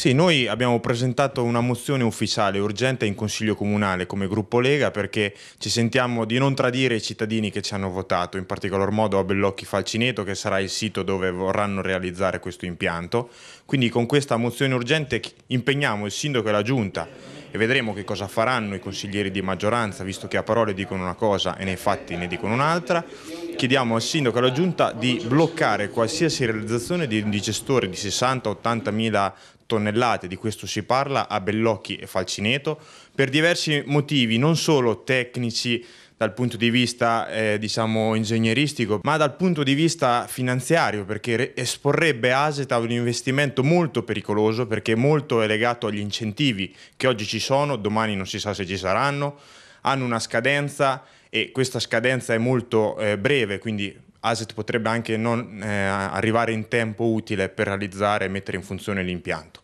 Sì, noi abbiamo presentato una mozione ufficiale urgente in Consiglio Comunale come gruppo Lega perché ci sentiamo di non tradire i cittadini che ci hanno votato, in particolar modo a Bellocchi Falcineto che sarà il sito dove vorranno realizzare questo impianto. Quindi con questa mozione urgente impegniamo il Sindaco e la Giunta e vedremo che cosa faranno i consiglieri di maggioranza, visto che a parole dicono una cosa e nei fatti ne dicono un'altra. Chiediamo al Sindaco e alla Giunta di bloccare qualsiasi realizzazione di un digestore di 60-80 mila tonnellate, di questo si parla, a Bellocchi e Falcineto, per diversi motivi, non solo tecnici, dal punto di vista eh, diciamo ingegneristico ma dal punto di vista finanziario perché esporrebbe Aset a un investimento molto pericoloso perché molto è legato agli incentivi che oggi ci sono, domani non si sa se ci saranno, hanno una scadenza e questa scadenza è molto eh, breve quindi Aset potrebbe anche non eh, arrivare in tempo utile per realizzare e mettere in funzione l'impianto.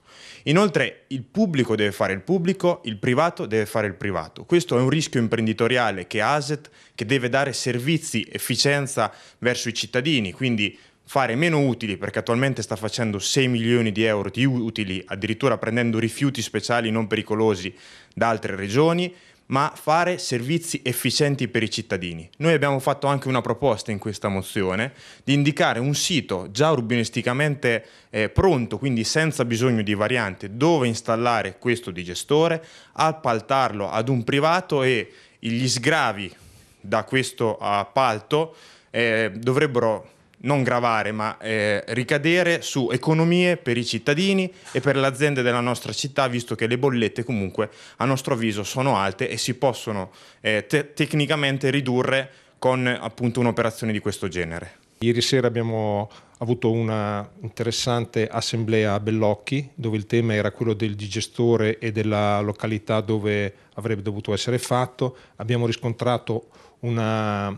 Inoltre il pubblico deve fare il pubblico, il privato deve fare il privato. Questo è un rischio imprenditoriale che ASET, che deve dare servizi, efficienza verso i cittadini, quindi fare meno utili perché attualmente sta facendo 6 milioni di euro di utili addirittura prendendo rifiuti speciali non pericolosi da altre regioni ma fare servizi efficienti per i cittadini. Noi abbiamo fatto anche una proposta in questa mozione di indicare un sito già urbanisticamente eh, pronto, quindi senza bisogno di variante, dove installare questo digestore, appaltarlo ad un privato e gli sgravi da questo appalto eh, dovrebbero non gravare, ma eh, ricadere su economie per i cittadini e per le aziende della nostra città, visto che le bollette comunque a nostro avviso sono alte e si possono eh, te- tecnicamente ridurre con appunto un'operazione di questo genere. Ieri sera abbiamo avuto una interessante assemblea a Bellocchi dove il tema era quello del digestore e della località dove avrebbe dovuto essere fatto. Abbiamo riscontrato una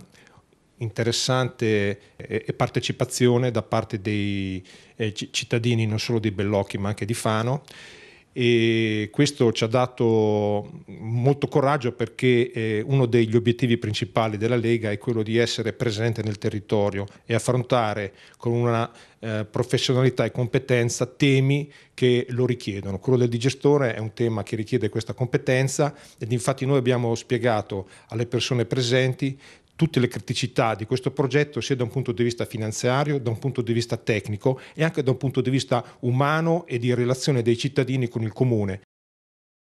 interessante eh, e partecipazione da parte dei eh, cittadini non solo di Bellocchi ma anche di Fano e questo ci ha dato molto coraggio perché eh, uno degli obiettivi principali della Lega è quello di essere presente nel territorio e affrontare con una professionalità e competenza temi che lo richiedono. Quello del digestore è un tema che richiede questa competenza ed infatti noi abbiamo spiegato alle persone presenti tutte le criticità di questo progetto sia da un punto di vista finanziario, da un punto di vista tecnico e anche da un punto di vista umano e di relazione dei cittadini con il comune,